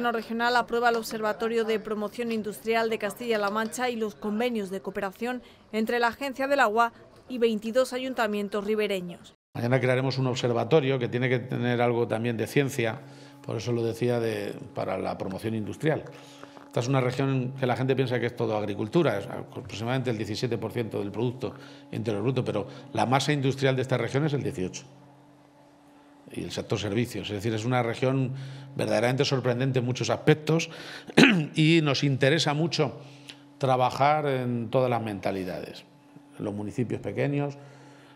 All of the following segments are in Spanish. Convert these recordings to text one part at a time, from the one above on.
Gobierno regional aprueba el Observatorio de Promoción Industrial de Castilla-La Mancha y los convenios de cooperación entre la Agencia del Agua y 22 ayuntamientos ribereños. Mañana crearemos un observatorio que tiene que tener algo también de ciencia, por eso lo decía, de, para la promoción industrial. Esta es una región que la gente piensa que es todo agricultura, es aproximadamente el 17% del producto interior bruto, pero la masa industrial de esta región es el 18% y el sector servicios. Es decir, es una región verdaderamente sorprendente en muchos aspectos y nos interesa mucho trabajar en todas las mentalidades, en los municipios pequeños,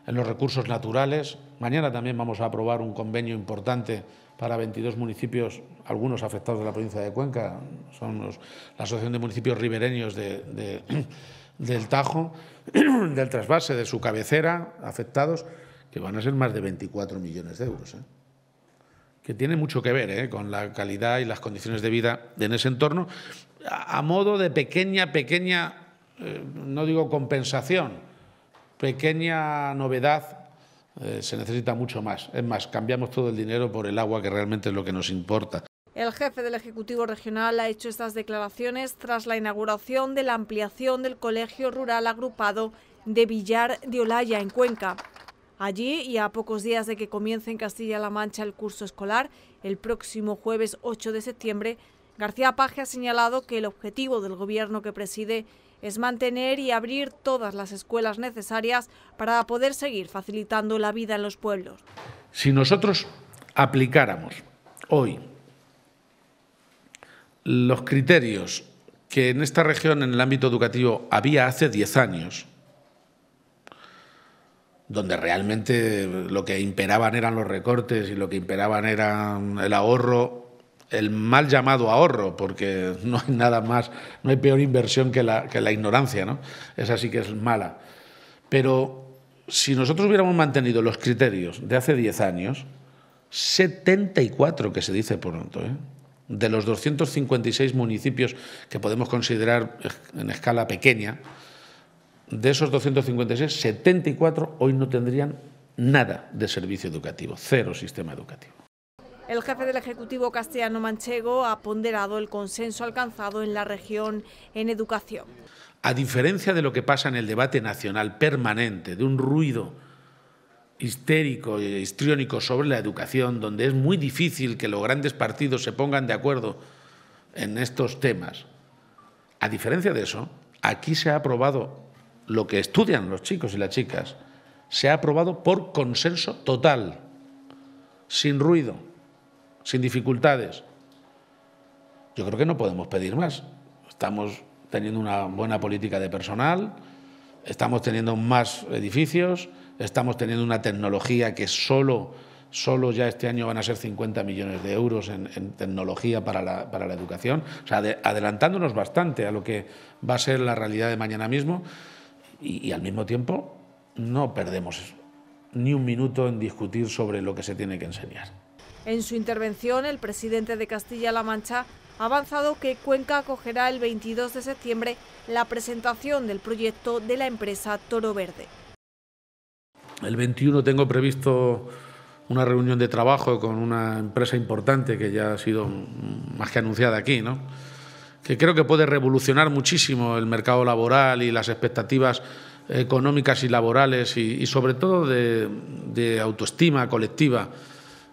en los recursos naturales. Mañana también vamos a aprobar un convenio importante para 22 municipios, algunos afectados de la provincia de Cuenca, son la Asociación de Municipios Ribereños del Tajo, del trasvase, de su cabecera, afectados que van a ser más de 24 millones de euros. ¿eh? Que tiene mucho que ver ¿eh? con la calidad y las condiciones de vida en ese entorno, a, modo de pequeña, pequeña, eh, no digo compensación, pequeña novedad. se necesita mucho más. Es más, cambiamos todo el dinero por el agua, que realmente es lo que nos importa. El jefe del Ejecutivo Regional ha hecho estas declaraciones tras la inauguración de la ampliación del Colegio Rural Agrupado de Villar de Olaya, en Cuenca. Allí, y a pocos días de que comience en Castilla-La Mancha el curso escolar, el próximo jueves 8 de septiembre, García Paje ha señalado que el objetivo del gobierno que preside es mantener y abrir todas las escuelas necesarias para poder seguir facilitando la vida en los pueblos. Si nosotros aplicáramos hoy los criterios que en esta región, en el ámbito educativo, había hace 10 años, donde realmente lo que imperaban eran los recortes y lo que imperaban era el ahorro, el mal llamado ahorro, porque no hay nada más, no hay peor inversión que la, que la ignorancia, ¿no? Esa sí que es mala. Pero si nosotros hubiéramos mantenido los criterios de hace 10 años, 74 que se dice pronto, ¿eh? de los 256 municipios que podemos considerar en escala pequeña, de esos 256, 74 hoy no tendrían nada de servicio educativo, cero sistema educativo. El jefe del Ejecutivo castellano manchego ha ponderado el consenso alcanzado en la región en educación. A diferencia de lo que pasa en el debate nacional permanente, de un ruido histérico e histriónico sobre la educación, donde es muy difícil que los grandes partidos se pongan de acuerdo en estos temas, a diferencia de eso, aquí se ha aprobado lo que estudian los chicos y las chicas se ha aprobado por consenso total, sin ruido, sin dificultades. Yo creo que no podemos pedir más. Estamos teniendo una buena política de personal, estamos teniendo más edificios, estamos teniendo una tecnología que solo, solo ya este año van a ser 50 millones de euros en, tecnología para la, educación, adelantándonos bastante a lo que va a ser la realidad de mañana mismo y, al mismo tiempo no perdemos ni un minuto en discutir sobre lo que se tiene que enseñar. En su intervención, el presidente de Castilla-La Mancha ha avanzado que Cuenca acogerá el 22 de septiembre la presentación del proyecto de la empresa Toro Verde. El 21 tengo previsto una reunión de trabajo con una empresa importante que ya ha sido más que anunciada aquí, ¿no? que creo que puede revolucionar muchísimo el mercado laboral y las expectativas económicas y laborales y, sobre todo de, autoestima colectiva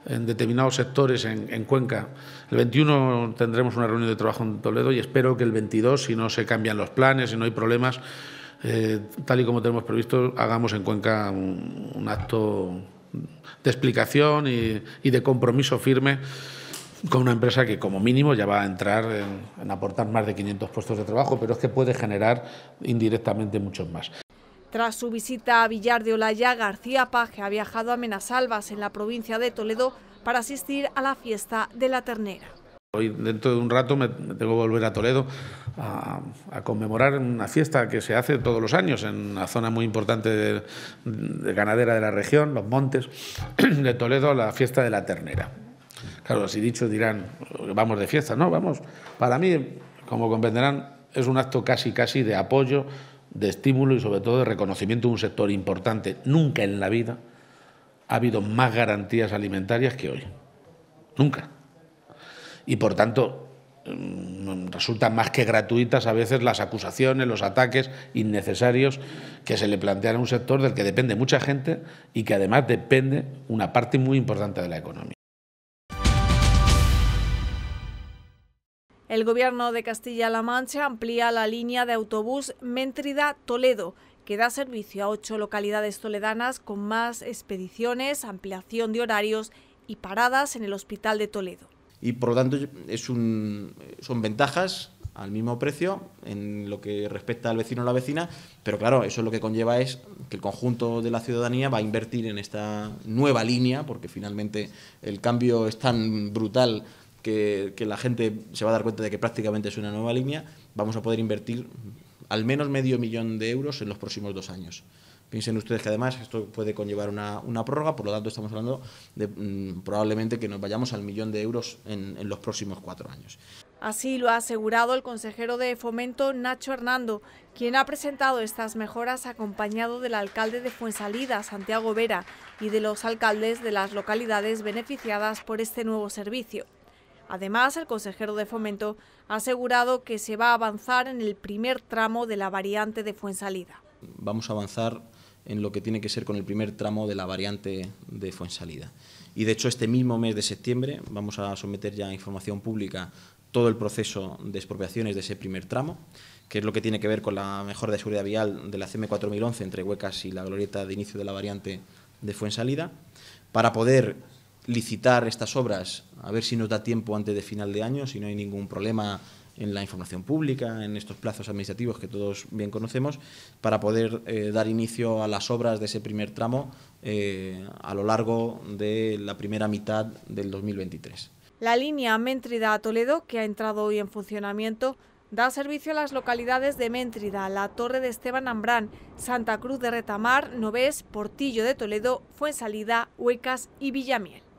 en determinados sectores en, Cuenca. El 21 tendremos una reunión de trabajo en Toledo y espero que el 22, si no se cambian los planes, y no hay problemas, eh, tal y como tenemos previsto, hagamos en Cuenca un, acto de explicación y de compromiso firme con una empresa que como mínimo ya va a entrar en, aportar más de 500 puestos de trabajo, pero es que puede generar indirectamente muchos más. Tras su visita a Villar de Olaya, García Paje ha viajado a Menasalvas, en la provincia de Toledo, para asistir a la fiesta de la ternera. Hoy, dentro de un rato, me, tengo que volver a Toledo a, conmemorar una fiesta que se hace todos los años en una zona muy importante de ganadera de la región, los montes de Toledo, la fiesta de la ternera. Claro, así dicho dirán, vamos de fiesta, no, vamos. Para mí, como comprenderán, es un acto casi, casi de apoyo, de estímulo y sobre todo de reconocimiento de un sector importante. Nunca en la vida ha habido más garantías alimentarias que hoy. Nunca. Y por tanto, mm, resultan más que gratuitas a veces las acusaciones, los ataques innecesarios que se le plantean a un sector del que depende mucha gente y que además depende una parte muy importante de la economía. El gobierno de Castilla-La Mancha amplía la línea de autobús Méntrida-Toledo, que da servicio a ocho localidades toledanas con más expediciones, ampliación de horarios y paradas en el Hospital de Toledo. Y por lo tanto es un, son ventajas al mismo precio en lo que respecta al vecino o la vecina, pero claro, eso lo que conlleva es que el conjunto de la ciudadanía va a invertir en esta nueva línea, porque finalmente el cambio es tan brutal que, la gente se va a dar cuenta de que prácticamente es una nueva línea, vamos a poder invertir al menos medio millón de euros en los próximos dos años. Piensen ustedes que además esto puede conllevar una, prórroga, por lo tanto estamos hablando de mm, probablemente que nos vayamos al millón de euros en, en los próximos cuatro años. Así lo ha asegurado el consejero de Fomento Nacho Hernando, quien ha presentado estas mejoras acompañado del alcalde de Fuensalida, Santiago Vera, y de los alcaldes de las localidades beneficiadas por este nuevo servicio. Además, el consejero de Fomento ha asegurado que se va a avanzar en el primer tramo de la variante de Fuensalida. Vamos a avanzar en lo que tiene que ser con el primer tramo de la variante de Fuensalida. Y de hecho, este mismo mes de septiembre vamos a someter ya a información pública todo el proceso de expropiaciones de ese primer tramo, que es lo que tiene que ver con la mejora de seguridad vial de la CM4011 entre Huecas y la glorieta de inicio de la variante de Fuensalida, para poder licitar estas obras a ver si nos da tiempo antes de final de año, si no hay ningún problema en la información pública, en estos plazos administrativos que todos bien conocemos, para poder eh, dar inicio a las obras de ese primer tramo eh, a lo largo de la primera mitad del 2023. La línea Méntrida a Toledo, que ha entrado hoy en funcionamiento, da servicio a las localidades de Méntrida, La Torre de Esteban Ambrán, Santa Cruz de Retamar, Novés, Portillo de Toledo, Fuensalida, Huecas y Villamiel.